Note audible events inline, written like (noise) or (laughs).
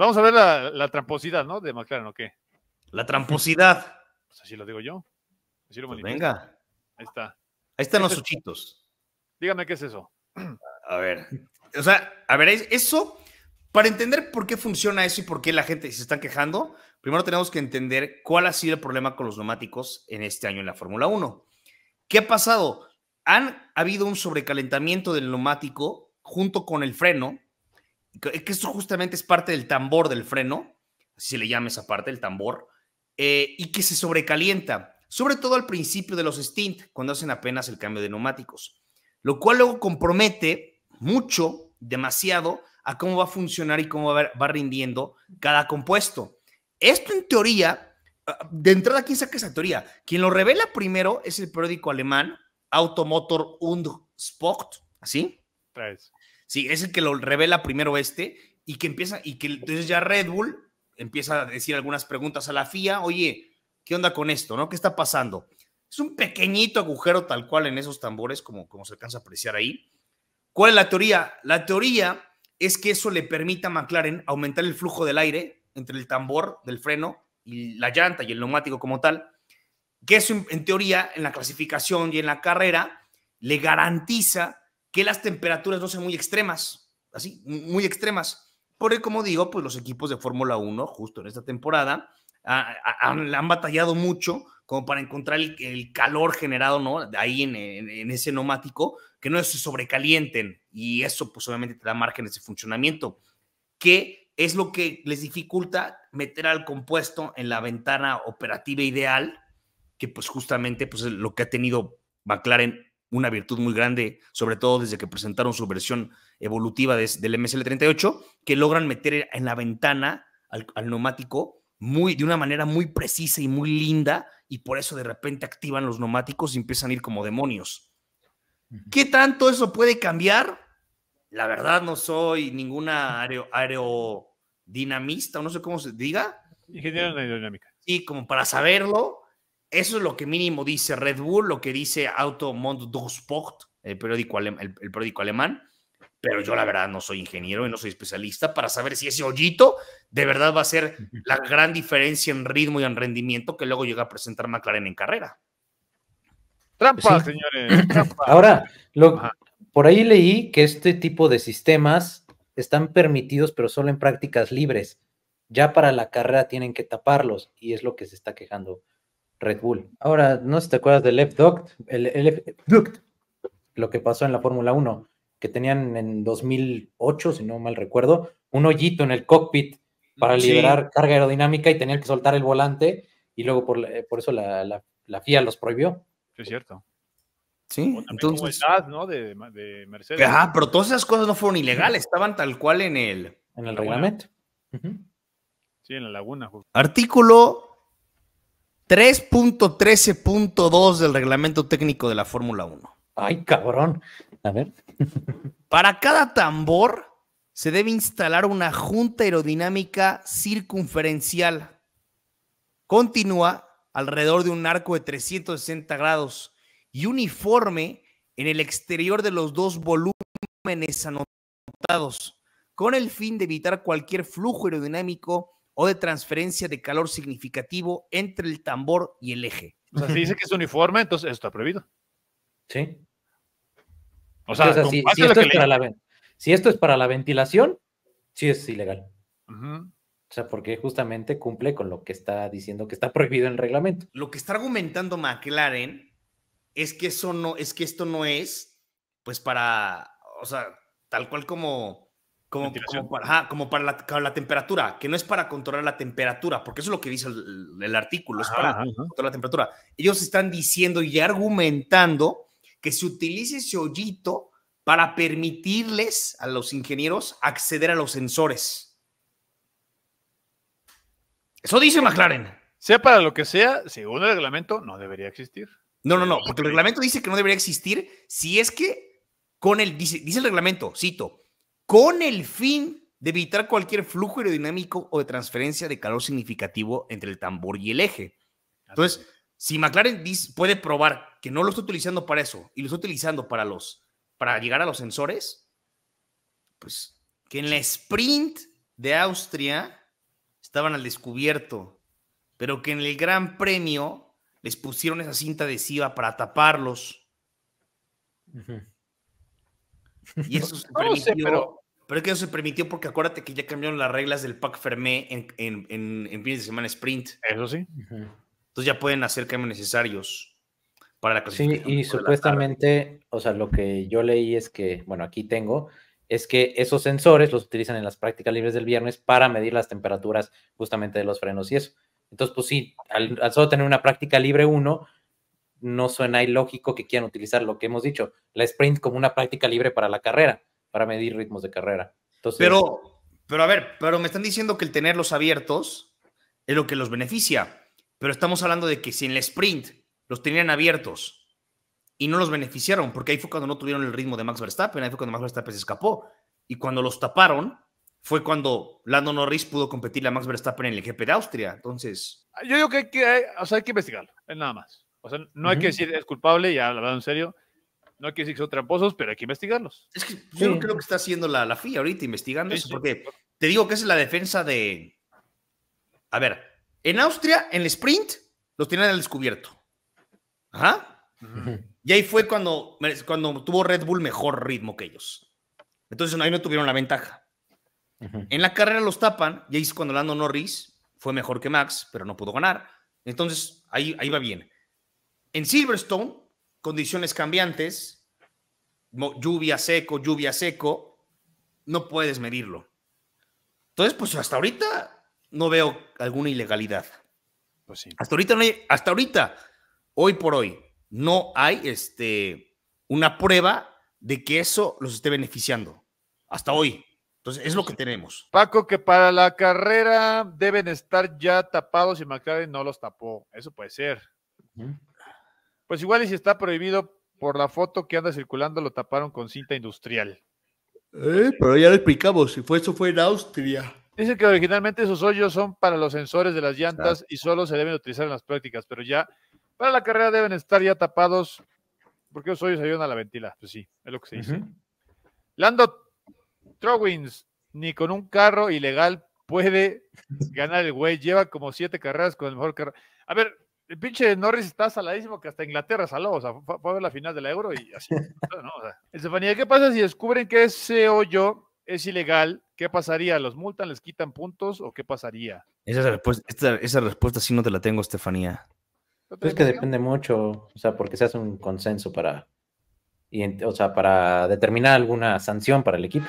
Vamos a ver la, tramposidad, ¿no? De McLaren, ¿o qué? La tramposidad. (laughs) Pues así lo digo yo. Pues venga. Ahí está. Ahí están los ochitos. Dígame qué es eso. A ver. O sea, a ver, eso, para entender por qué funciona eso y por qué la gente se está quejando, primero tenemos que entender cuál ha sido el problema con los neumáticos en este año en la Fórmula 1. ¿Qué ha pasado? Han habido un sobrecalentamiento del neumático junto con el freno eh, que eso justamente es parte del tambor del freno, si se le llama esa parte, el tambor, eh, y que se sobrecalienta, sobre todo al principio de los stint, cuando hacen apenas el cambio de neumáticos, lo cual luego compromete mucho, demasiado, a cómo va a funcionar y cómo va, rindiendo cada compuesto. Esto en teoría, ah, de entrada, ¿quién saca esa teoría? Quien lo revela primero es el periódico alemán Automotor und Sport, ¿así? Sí, es el que lo revela primero este y que empieza, y que entonces ya Red Bull empieza a decir algunas preguntas a la FIA, oye, ¿qué onda con esto? ¿No? ¿Qué está pasando? Es un pequeñito agujero tal cual en esos tambores, como, como se alcanza a apreciar ahí. ¿Cuál es la teoría? La teoría es que eso le permita a McLaren aumentar el flujo del aire entre el tambor del freno y la llanta y el neumático como tal, que eso en teoría en la clasificación y en la carrera le garantiza que las temperaturas no sean muy extremas, así, muy extremas. Por Porque como digo, pues los equipos de Fórmula 1, justo en esta temporada, han, batallado mucho como para encontrar el, calor generado, ¿no? ahí en, ese neumático, que no se sobrecalienten. Y eso, pues obviamente, te da margen de funcionamiento, que es lo que les dificulta meter al compuesto en la ventana operativa ideal, que pues justamente pues, es lo que ha tenido McLaren una virtud muy grande, sobre todo desde que presentaron su versión evolutiva del MSL38, que logran meter en la ventana al, al, neumático muy, de una manera muy precisa y muy linda, y por eso de repente activan los neumáticos y empiezan a ir como demonios. ¿Qué tanto eso puede cambiar? La verdad no soy ninguna aerodinamista, no sé cómo se diga. Ingeniero de aerodinámica. Sí, como para saberlo, eso es lo que mínimo dice Red Bull, lo que dice Auto Mont Sport, el periódico, alemán, el, periódico alemán. Pero yo la verdad no soy ingeniero y no soy especialista para saber si ese hoyito de verdad va a ser la (laughs) gran diferencia en ritmo y en rendimiento que luego llega a presentar McLaren en carrera. Trampa, señores. (clears throat) Ahora, por ahí leí que este tipo de sistemas están permitidos, pero solo en prácticas libres. Ya para la carrera tienen que taparlos y es lo que se está quejando Red Bull. Ahora, no sé te acuerdas del F-Duct, el, lo que pasó en la Fórmula 1, que tenían en 2008, si no mal recuerdo, un hoyito en el cockpit para liberar carga aerodinámica y tenían que soltar el volante y luego por, eso la, FIA los prohibió. Sí, es cierto. Sí, entonces. ¿no? De, Mercedes. Ajá, pero todas esas cosas no fueron ilegales, estaban tal cual en el. En el reglamento. Sí, en la laguna. Artículo 3.13.2 del reglamento técnico de la Fórmula 1. Ay, cabrón. A ver. (laughs) Para cada tambor se debe instalar una junta aerodinámica circunferencial. Continúa alrededor de un arco de 360 grados y uniforme en el exterior de los dos volúmenes anotados, con el fin de evitar cualquier flujo aerodinámico o de transferencia de calor significativo entre el tambor y el eje. O sea, si dice que es uniforme, entonces esto está prohibido. Sí. O sea, si, esto es para la, ventilación, sí es ilegal. O sea, porque justamente cumple con lo que está diciendo que está prohibido en el reglamento. Lo que está argumentando McLaren es que no, es que esto no es, pues, para, o sea, tal cual como como, para, la, temperatura, que no es para controlar la temperatura, porque eso es lo que dice el, artículo, es para controlar la temperatura. Ellos están diciendo y argumentando que se utilice ese hoyito para permitirles a los ingenieros acceder a los sensores. Eso dice McLaren. Sea para lo que sea, según el reglamento, no debería existir. No, no, no, porque el reglamento dice que no debería existir si es que con el, dice, dice el reglamento, cito, con el fin de evitar cualquier flujo aerodinámico o de transferencia de calor significativo entre el tambor y el eje. Entonces, si McLaren puede probar que no lo está utilizando para eso y lo está utilizando para los para llegar a los sensores, pues que en la sprint de Austria estaban al descubierto, pero que en el Gran Premio les pusieron esa cinta adhesiva para taparlos. Y eso es pero es que no se permitió porque acuérdate que ya cambiaron las reglas del pack Fermé en, en, en, de semana sprint. Eso sí. Entonces ya pueden hacer cambios necesarios para la clasificación. Sí, y supuestamente, o sea, lo que yo leí es que, bueno, aquí tengo, es que esos sensores los utilizan en las prácticas libres del viernes para medir las temperaturas justamente de los frenos y eso. Entonces, pues sí, al, solo tener una práctica libre uno, no suena ilógico que quieran utilizar lo que hemos dicho, la sprint como una práctica libre para la carrera para medir ritmos de carrera. pero, pero a ver, pero me están diciendo que el tenerlos abiertos es lo que los beneficia. Pero estamos hablando de que si en el sprint los tenían abiertos y no los beneficiaron, porque ahí fue cuando no tuvieron el ritmo de Max Verstappen, ahí fue cuando Max Verstappen se escapó. Y cuando los taparon, fue cuando Lando Norris pudo competir a Max Verstappen en el GP de Austria. Entonces. Yo digo que hay que, hay que investigarlo, es nada más. O sea, no hay que decir es culpable, ya verdad, en serio no quiere decir que son tramposos, pero hay que investigarlos. Es que yo creo que está haciendo la, la FIA ahorita, investigando eso, porque te digo que es la defensa de. A ver, en Austria, en el sprint, los tienen al descubierto. Ajá. Y ahí fue cuando, cuando tuvo Red Bull mejor ritmo que ellos. Entonces ahí no tuvieron la ventaja. En la carrera los tapan, y ahí es cuando Lando Norris fue mejor que Max, pero no pudo ganar. Entonces ahí, ahí va bien. En Silverstone, condiciones cambiantes, lluvia seco, lluvia seco, no puedes medirlo. Entonces, pues hasta ahorita no veo alguna ilegalidad. Pues hasta ahorita hasta ahorita, hoy por hoy, no hay este, una prueba de que eso los esté beneficiando. Hasta hoy. Entonces, es lo que tenemos. Paco, que para la carrera deben estar ya tapados y McLaren no los tapó. Eso puede ser. Pues igual y si está prohibido por la foto que anda circulando, lo taparon con cinta industrial. Eh, pero ya lo explicamos, si fue eso fue en Austria. Dice que originalmente esos hoyos son para los sensores de las llantas y solo se deben utilizar en las prácticas, pero ya para la carrera deben estar ya tapados porque esos hoyos ayudan a la ventila. Pues sí, es lo que se dice. Lando Trowins, ni con un carro ilegal puede ganar el güey. Lleva como siete carreras con el mejor carro. A ver, el pinche Norris está saladísimo que hasta Inglaterra saló, o sea, fue, a ver la final la Euro y así. (laughs) Estefanía, ¿qué pasa si descubren que ese hoyo es ilegal? ¿Qué pasaría? ¿Los multan, les quitan puntos o qué pasaría? Esa, respuesta, esa respuesta sí no te la tengo, Estefanía. Pues es que depende mucho, o sea, porque se hace un consenso para, o sea, para determinar alguna sanción para el equipo.